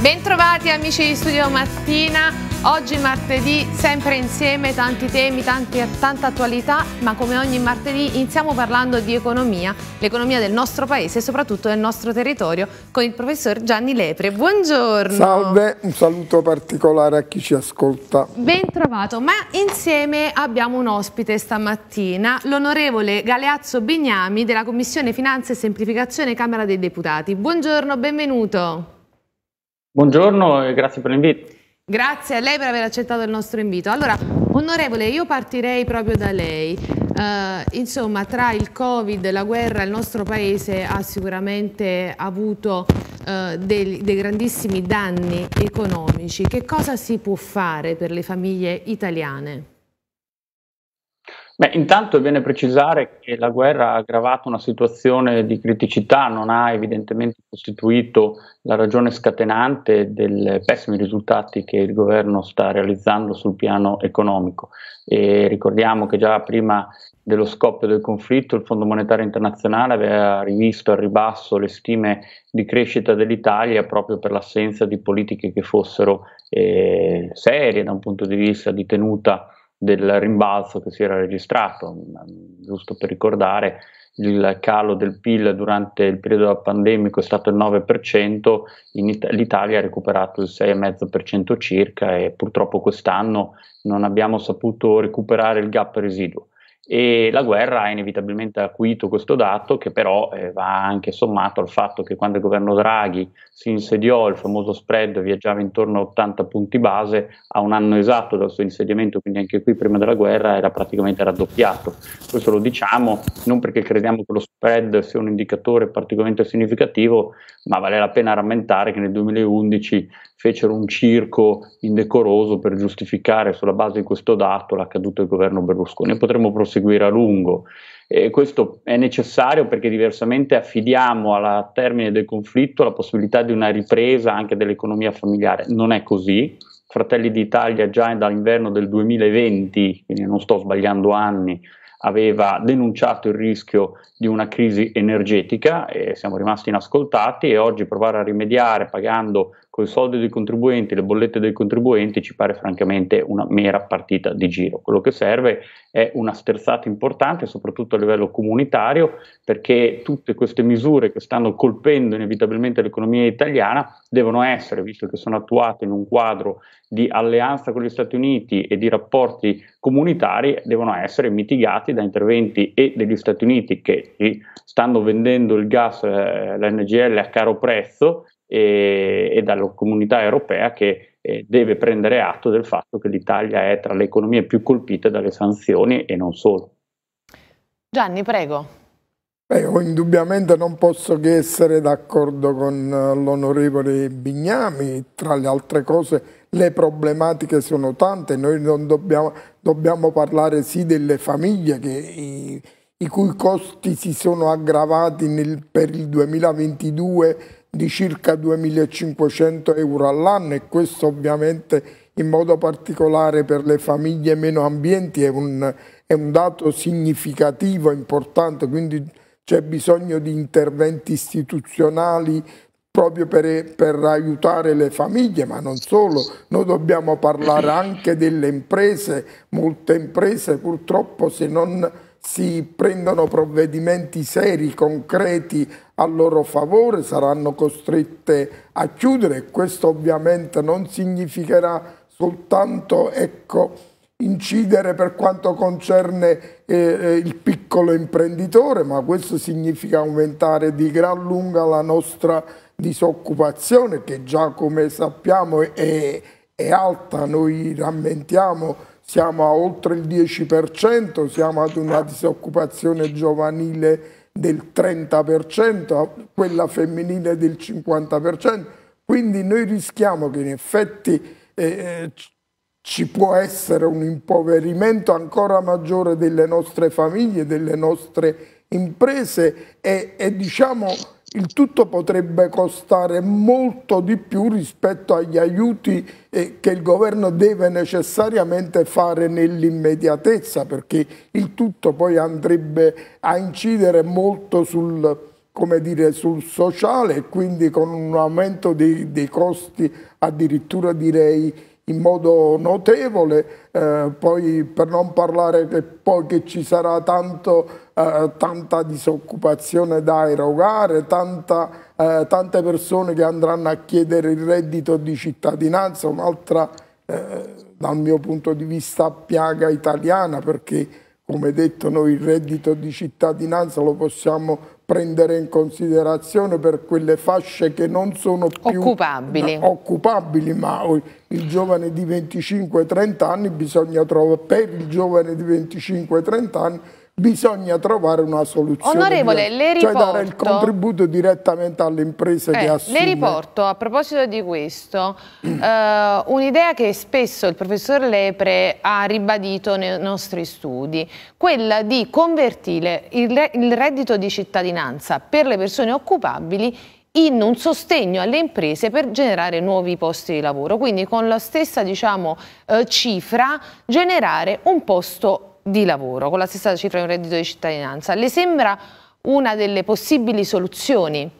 Bentrovati amici di Studio Mattina, oggi martedì sempre insieme tanti temi, tanti, tanta attualità, ma come ogni martedì iniziamo parlando di economia, l'economia del nostro paese e soprattutto del nostro territorio con il professor Gianni Lepre. Buongiorno! Salve, un saluto particolare a chi ci ascolta. Bentrovato, ma insieme abbiamo un ospite stamattina, l'onorevole Galeazzo Bignami della Commissione Finanze e Semplificazione Camera dei Deputati. Buongiorno, benvenuto! Buongiorno! Buongiorno e grazie per l'invito. Grazie a lei per aver accettato il nostro invito. Allora, onorevole, io partirei proprio da lei. Uh, insomma, tra il Covid e la guerra il nostro paese ha sicuramente avuto uh, eh, dei, dei grandissimi danni economici. Che cosa si può fare per le famiglie italiane? Beh, intanto è bene precisare che la guerra ha aggravato una situazione di criticità, non ha evidentemente costituito la ragione scatenante dei pessimi risultati che il governo sta realizzando sul piano economico. E ricordiamo che già prima dello scoppio del conflitto il Fondo Monetario Internazionale aveva rivisto al ribasso le stime di crescita dell'Italia proprio per l'assenza di politiche che fossero eh, serie da un punto di vista di tenuta del rimbalzo che si era registrato, giusto per ricordare, il calo del PIL durante il periodo pandemico è stato il 9%, It- l'Italia ha recuperato il 6,5% circa e purtroppo quest'anno non abbiamo saputo recuperare il gap residuo e la guerra ha inevitabilmente acuito questo dato che però eh, va anche sommato al fatto che quando il governo Draghi si insediò il famoso spread viaggiava intorno a 80 punti base a un anno esatto dal suo insediamento, quindi anche qui prima della guerra era praticamente raddoppiato. Questo lo diciamo non perché crediamo che lo spread sia un indicatore particolarmente significativo, ma vale la pena rammentare che nel 2011 fecero un circo indecoroso per giustificare sulla base di questo dato la caduta del governo Berlusconi. potremmo proseguire a lungo. E questo è necessario perché diversamente affidiamo alla termine del conflitto la possibilità di una ripresa anche dell'economia familiare. Non è così. Fratelli d'Italia già dall'inverno del 2020, quindi non sto sbagliando anni, aveva denunciato il rischio di una crisi energetica e siamo rimasti inascoltati e oggi provare a rimediare pagando con i soldi dei contribuenti, le bollette dei contribuenti, ci pare francamente una mera partita di giro. Quello che serve è una sterzata importante, soprattutto a livello comunitario, perché tutte queste misure che stanno colpendo inevitabilmente l'economia italiana devono essere, visto che sono attuate in un quadro di alleanza con gli Stati Uniti e di rapporti comunitari, devono essere mitigati da interventi e degli Stati Uniti che eh, stanno vendendo il gas, eh, l'NGL a caro prezzo, e, e dalla comunità europea che eh, deve prendere atto del fatto che l'Italia è tra le economie più colpite dalle sanzioni e non solo. Gianni, prego. Beh, indubbiamente non posso che essere d'accordo con eh, l'onorevole Bignami, tra le altre cose le problematiche sono tante, noi dobbiamo, dobbiamo, parlare sì delle famiglie che, i, i, cui costi si sono aggravati nel, per il 2022 di circa 2.500 euro all'anno e questo ovviamente in modo particolare per le famiglie meno ambienti è un, è un dato significativo, importante, quindi c'è bisogno di interventi istituzionali proprio per, per, aiutare le famiglie, ma non solo, noi dobbiamo parlare anche delle imprese, molte imprese purtroppo se non si prendono provvedimenti seri, concreti a loro favore, saranno costrette a chiudere questo ovviamente non significherà soltanto ecco, incidere per quanto concerne eh, eh il piccolo imprenditore, ma questo significa aumentare di gran lunga la nostra disoccupazione che già come sappiamo è, è alta, noi rammentiamo siamo a oltre il 10%, siamo ad una disoccupazione giovanile del 30%, quella femminile del 50%, quindi noi rischiamo che in effetti eh, eh ci può essere un impoverimento ancora maggiore delle nostre famiglie, delle nostre imprese e, e diciamo il tutto potrebbe costare molto di più rispetto agli aiuti eh, che il governo deve necessariamente fare nell'immediatezza perché il tutto poi andrebbe a incidere molto sul, dire, sul sociale e quindi con un aumento dei, dei costi addirittura direi in modo notevole, eh, poi per non parlare che poi che ci sarà tanto, eh, tanta disoccupazione da erogare, tanta, eh, tante persone che andranno a chiedere il reddito di cittadinanza, un'altra eh, dal mio punto di vista piaga italiana perché come detto noi il reddito di cittadinanza lo possiamo prendere in considerazione per quelle fasce che non sono più occupabili, no, occupabili ma il giovane di 25-30 anni bisogna trovare per il giovane di 25-30 anni bisogna trovare una soluzione. Onorevole, diversa. le riporto... Cioè dare il contributo direttamente alle imprese eh, che assume. Le riporto, a proposito di questo, eh, un'idea che spesso il professor Lepre ha ribadito nei nostri studi, quella di convertire il, il reddito di cittadinanza per le persone occupabili in un sostegno alle imprese per generare nuovi posti di lavoro, quindi con la stessa diciamo, eh, cifra generare un posto di lavoro, con la stessa cifra di un reddito di cittadinanza. Le sembra una delle possibili soluzioni?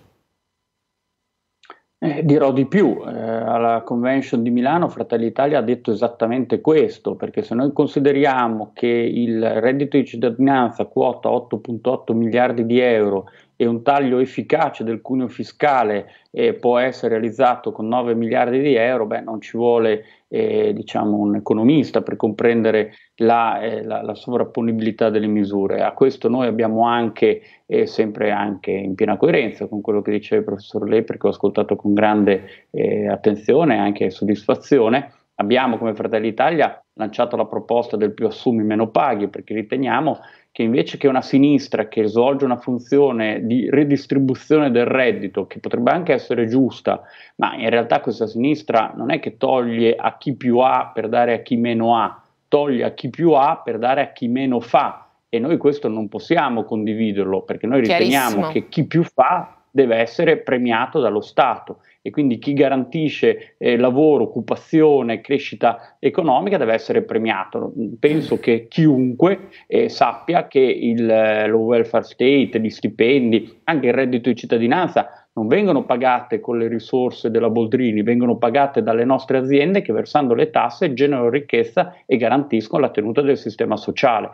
Eh, dirò di più, eh, alla convention di Milano Fratelli Italia ha detto esattamente questo, perché se noi consideriamo che il reddito di cittadinanza quota 8.8 miliardi di euro e un taglio efficace del cuneo fiscale eh, può essere realizzato con 9 miliardi di euro, beh, non ci vuole eh, diciamo, un economista per comprendere la, eh, la, la, sovrapponibilità delle misure. A questo noi abbiamo anche, eh, sempre anche in piena coerenza con quello che diceva il professor Lepri, che ho ascoltato con grande eh, attenzione e anche soddisfazione, abbiamo come Fratelli Italia lanciato la proposta del più assumi meno paghi perché riteniamo che invece che una sinistra che svolge una funzione di redistribuzione del reddito, che potrebbe anche essere giusta, ma in realtà questa sinistra non è che toglie a chi più ha per dare a chi meno ha, toglie a chi più ha per dare a chi meno fa. E noi questo non possiamo condividerlo perché noi riteniamo che chi più fa deve essere premiato dallo Stato e quindi chi garantisce eh, lavoro, occupazione, crescita economica deve essere premiato. Penso che chiunque eh, sappia che il, eh, lo welfare state, gli stipendi, anche il reddito di cittadinanza non vengono pagate con le risorse della Boldrini, vengono pagate dalle nostre aziende che versando le tasse generano ricchezza e garantiscono la tenuta del sistema sociale.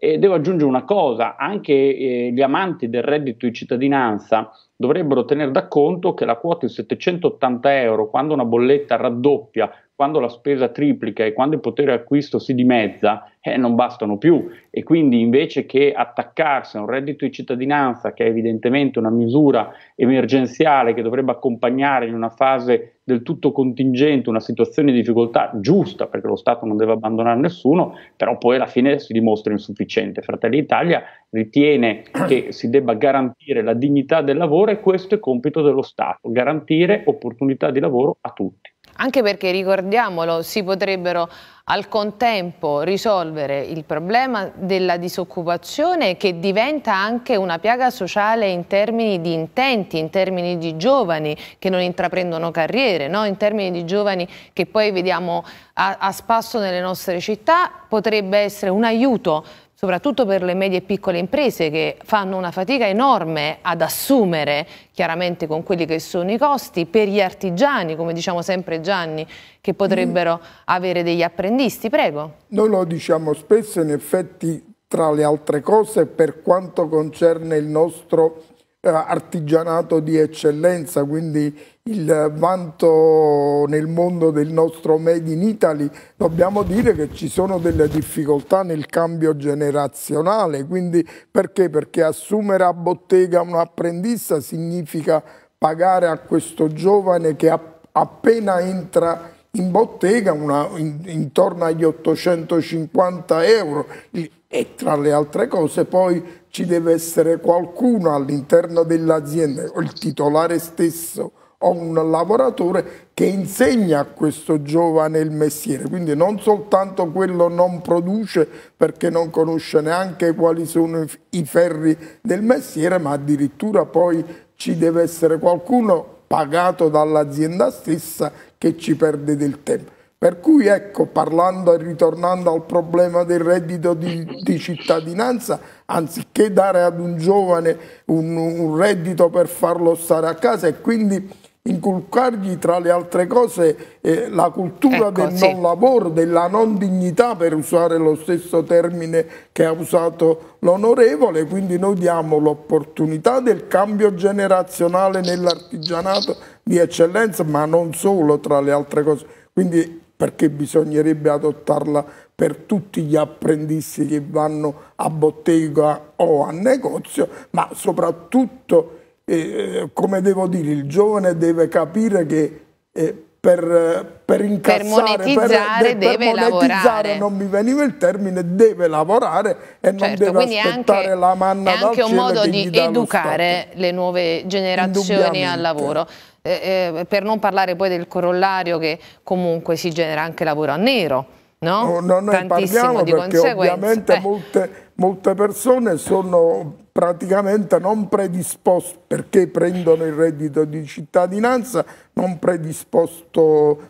E devo aggiungere una cosa, anche eh, gli amanti del reddito di cittadinanza dovrebbero tenere da conto che la quota di 780 euro, quando una bolletta raddoppia, quando la spesa triplica e quando il potere acquisto si dimezza, eh, non bastano più. E quindi invece che attaccarsi a un reddito di cittadinanza, che è evidentemente una misura emergenziale che dovrebbe accompagnare in una fase del tutto contingente, una situazione di difficoltà giusta, perché lo Stato non deve abbandonare nessuno, però poi alla fine si dimostra insufficiente. Fratelli Italia ritiene che si debba garantire la dignità del lavoro e questo è compito dello Stato, garantire opportunità di lavoro a tutti anche perché ricordiamolo si potrebbero al contempo risolvere il problema della disoccupazione che diventa anche una piaga sociale in termini di intenti, in termini di giovani che non intraprendono carriere, no? in termini di giovani che poi vediamo a, a spasso nelle nostre città, potrebbe essere un aiuto soprattutto per le medie e piccole imprese che fanno una fatica enorme ad assumere chiaramente con quelli che sono i costi, per gli artigiani, come diciamo sempre Gianni, che potrebbero mm. avere degli apprendisti, prego. Noi lo diciamo spesso, in effetti tra le altre cose per quanto concerne il nostro eh, artigianato di eccellenza, quindi il vanto nel mondo del nostro Made in Italy, dobbiamo dire che ci sono delle difficoltà nel cambio generazionale, quindi perché? Perché assumere a bottega un apprendista significa pagare a questo giovane che appena entra in bottega una, in, intorno agli 850 euro e tra le altre cose poi ci deve essere qualcuno all'interno dell'azienda, il titolare stesso ho un lavoratore che insegna a questo giovane il mestiere, quindi non soltanto quello non produce perché non conosce neanche quali sono i ferri del mestiere, ma addirittura poi ci deve essere qualcuno pagato dall'azienda stessa che ci perde del tempo. Per cui ecco, parlando e ritornando al problema del reddito di, di cittadinanza, anziché dare ad un giovane un, un reddito per farlo stare a casa e quindi inculcargli tra le altre cose eh, la cultura ecco, del sì. non lavoro, della non dignità per usare lo stesso termine che ha usato l'onorevole, quindi noi diamo l'opportunità del cambio generazionale nell'artigianato di eccellenza, ma non solo tra le altre cose, quindi perché bisognerebbe adottarla per tutti gli apprendisti che vanno a bottega o a negozio, ma soprattutto eh, come devo dire, il giovane deve capire che eh, per, per incassare, per monetizzare, per, de, deve per monetizzare, non mi veniva il termine, deve lavorare e certo, non deve aspettare anche, la manna dal cielo. È anche un modo di educare le nuove generazioni al lavoro. Eh, eh, per non parlare poi del corollario che comunque si genera anche lavoro a nero, no? no, noi Tantissimo parliamo di perché conseguenza. ovviamente eh. molte, molte persone sono praticamente non predisposto, perché prendono il reddito di cittadinanza, non predisposte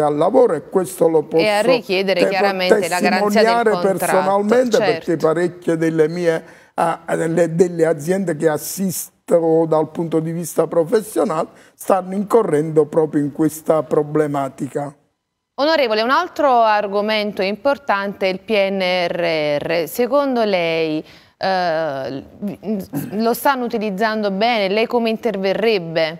al lavoro e questo lo posso e a richiedere chiaramente la garanzia del contratto, personalmente certo. perché parecchie delle mie uh, delle, delle aziende che assisto dal punto di vista professionale stanno incorrendo proprio in questa problematica. Onorevole, un altro argomento importante è il PNRR. Secondo lei eh, lo stanno utilizzando bene? Lei come interverrebbe?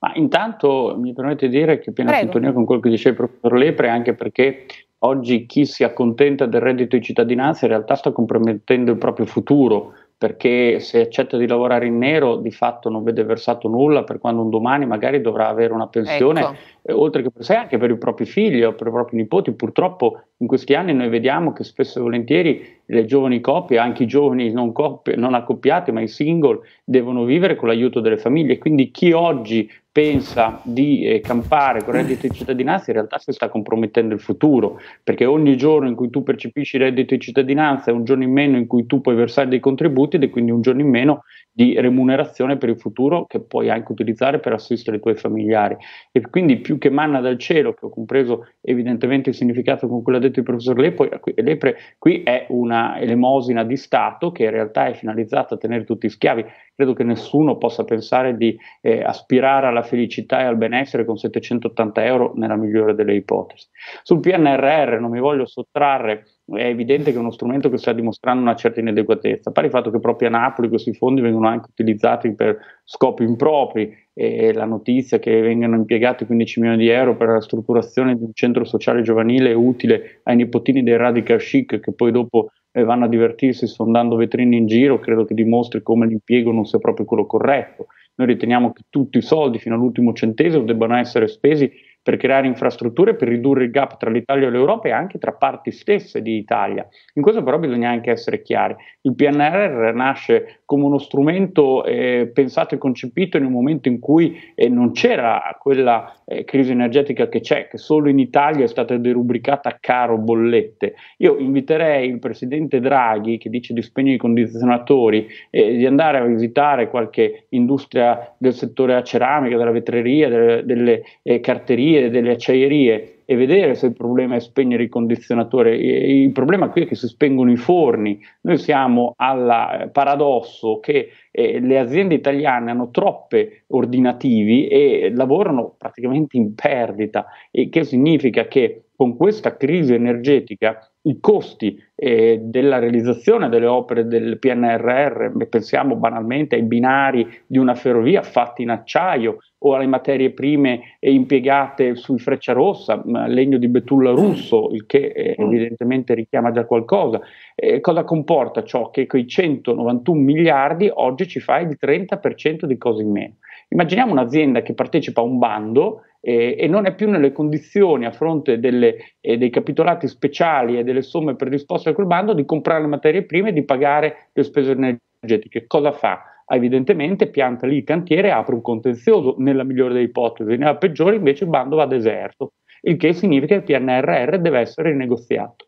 Ma intanto mi permette di dire che è piena Prego. sintonia con quello che dice il professor Lepre, anche perché oggi chi si accontenta del reddito di cittadinanza in realtà sta compromettendo il proprio futuro perché se accetta di lavorare in nero di fatto non vede versato nulla per quando un domani magari dovrà avere una pensione, ecco. Eh, oltre che per sé anche per i propri figli o per i propri nipoti. Purtroppo in questi anni noi vediamo che spesso e volentieri le giovani coppie, anche i giovani non, coppie, non accoppiati ma i single, devono vivere con l'aiuto delle famiglie, quindi chi oggi pensa di eh, campare con il reddito di cittadinanza, in realtà si sta compromettendo il futuro, perché ogni giorno in cui tu percepisci il reddito di cittadinanza è un giorno in meno in cui tu puoi versare dei contributi ed è quindi un giorno in meno di remunerazione per il futuro che puoi anche utilizzare per assistere i tuoi familiari. E quindi più che manna dal cielo, che ho compreso evidentemente il significato con quello l'ha detto il professor Lepre, qui è una elemosina di Stato che in realtà è finalizzata a tenere tutti schiavi. Credo che nessuno possa pensare di eh, aspirare alla alla felicità e al benessere con 780 euro nella migliore delle ipotesi. Sul PNRR non mi voglio sottrarre, è evidente che è uno strumento che sta dimostrando una certa inadeguatezza, pari il fatto che proprio a Napoli questi fondi vengono anche utilizzati per scopi impropri e la notizia che vengano impiegati 15 milioni di euro per la strutturazione di un centro sociale giovanile utile ai nipotini dei radical chic che poi dopo eh, vanno a divertirsi sfondando vetrine in giro, credo che dimostri come l'impiego non sia proprio quello corretto. Noi riteniamo che tutti i soldi fino all'ultimo centesimo debbano essere spesi per creare infrastrutture, per ridurre il gap tra l'Italia e l'Europa e anche tra parti stesse di Italia. In questo però bisogna anche essere chiari. Il PNRR nasce come uno strumento eh, pensato e concepito in un momento in cui eh, non c'era quella eh, crisi energetica che c'è, che solo in Italia è stata derubricata a caro bollette. Io inviterei il presidente Draghi, che dice di spegnere i condizionatori, eh, di andare a visitare qualche industria del settore ceramica, della vetreria, delle, delle eh, carterie, batterie delle acciaierie e vedere se il problema è spegnere il condizionatore. Il problema qui è che si spengono i forni. Noi siamo al paradosso che eh, le aziende italiane hanno troppe ordinativi e lavorano praticamente in perdita, E che significa che con questa crisi energetica i costi eh, della realizzazione delle opere del PNRR, pensiamo banalmente ai binari di una ferrovia fatti in acciaio o alle materie prime impiegate freccia rossa, mm, legno di betulla russo, mm. il che eh, mm. evidentemente richiama già qualcosa. Eh, cosa comporta ciò? Che quei 191 miliardi oggi ci fa il 30% di cose in meno. Immaginiamo un'azienda che partecipa a un bando eh, e non è più nelle condizioni a fronte delle, eh, dei capitolati speciali e delle somme predisposte a quel bando di comprare le materie prime e di pagare le spese energetiche. Cosa fa? Evidentemente pianta lì il cantiere e apre un contenzioso, nella migliore delle ipotesi, nella peggiore invece il bando va deserto, il che significa che il PNRR deve essere rinegoziato.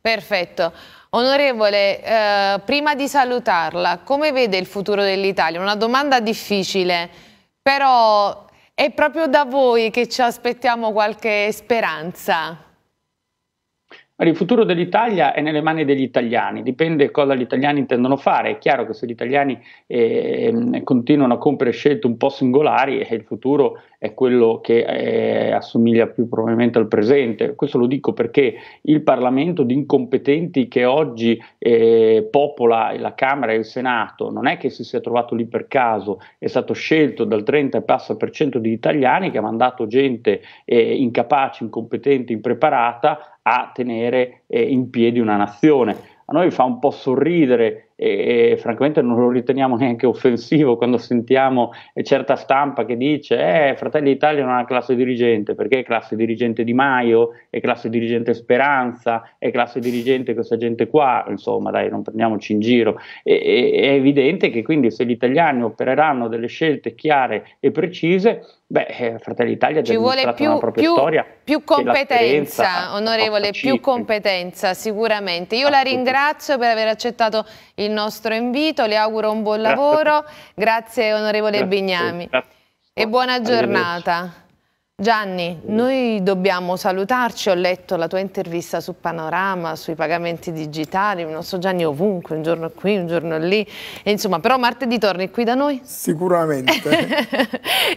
Perfetto. Onorevole, eh, prima di salutarla, come vede il futuro dell'Italia? Una domanda difficile, però è proprio da voi che ci aspettiamo qualche speranza? Il futuro dell'Italia è nelle mani degli italiani, dipende cosa gli italiani intendono fare. È chiaro che se gli italiani eh, continuano a compiere scelte un po' singolari, il futuro è quello che eh, assomiglia più probabilmente al presente. Questo lo dico perché il Parlamento di incompetenti che oggi eh, popola la Camera e il Senato non è che si sia trovato lì per caso, è stato scelto dal 30 e passa per cento di italiani che ha mandato gente eh, incapace, incompetente, impreparata a tenere eh, in piedi una nazione. A noi fa un po' sorridere e, e, francamente non lo riteniamo neanche offensivo quando sentiamo eh, certa stampa che dice eh, Fratelli d'Italia non ha classe dirigente, perché è classe dirigente Di Maio, è classe dirigente Speranza, è classe dirigente questa gente qua, insomma dai non prendiamoci in giro, e, e, è evidente che quindi se gli italiani opereranno delle scelte chiare e precise, Beh, eh, Fratelli Italia ci vuole più, più, più competenza, onorevole, più competenza sicuramente. Io la ringrazio per aver accettato il nostro invito, le auguro un buon lavoro, grazie, onorevole grazie, Bignami grazie. e buona giornata. Gianni, noi dobbiamo salutarci, ho letto la tua intervista su Panorama, sui pagamenti digitali, non so Gianni ovunque, un giorno qui, un giorno lì, e insomma, però martedì torni qui da noi? Sicuramente.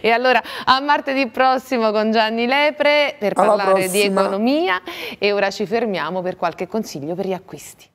e allora a martedì prossimo con Gianni Lepre per Alla parlare prossima. di economia e ora ci fermiamo per qualche consiglio per gli acquisti.